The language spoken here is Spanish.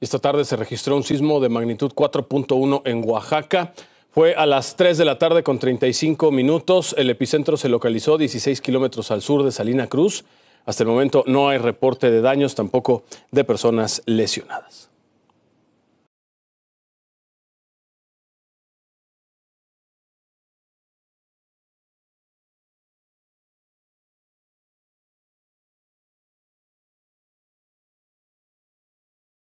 Esta tarde se registró un sismo de magnitud 4.1 en Oaxaca. Fue a las 3 de la tarde con 35 minutos. El epicentro se localizó 16 kilómetros al sur de Salina Cruz. Hasta el momento no hay reporte de daños, tampoco de personas lesionadas.